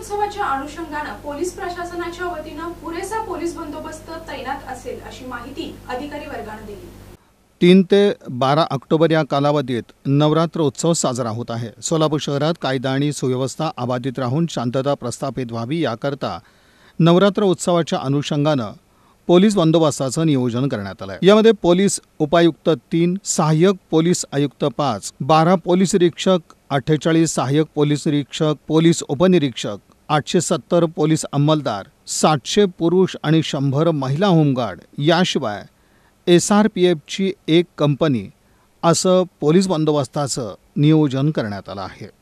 police प्रशासनाच्या police बंदोबस्त तैनात असेल अशी माहिती अधिकारी दिली तीन ते बारा ऑक्टोबर या कालावधीत नवरात्र उत्सव साजरा होत आहे सोलापूर शहरात कायदा आणि सुव्यवस्था अबाधित राहून शांतता प्रस्थापित व्हावी याकरता नवरात्र उत्सवाच्या अनुषंगानं पोलीस बंदोबस्ताचं नियोजन करण्यात आलं यामध्ये पोलीस उपायुक्त तीन सहाय्यक पोलीस आयुक्त पाच बारा पोलीस निरीक्षक अठ्ठेचाळीस सहाय्यक पोलीस निरीक्षक पोलीस उपनिरीक्षक आठशे सत्तर पोलीस अंमलदार सातशे पुरुष आणि शंभर महिला होमगार्ड याशिवाय एस आर पी एफची एक कंपनी असं पोलीस बंदोबस्ताचं नियोजन करण्यात आलं आहे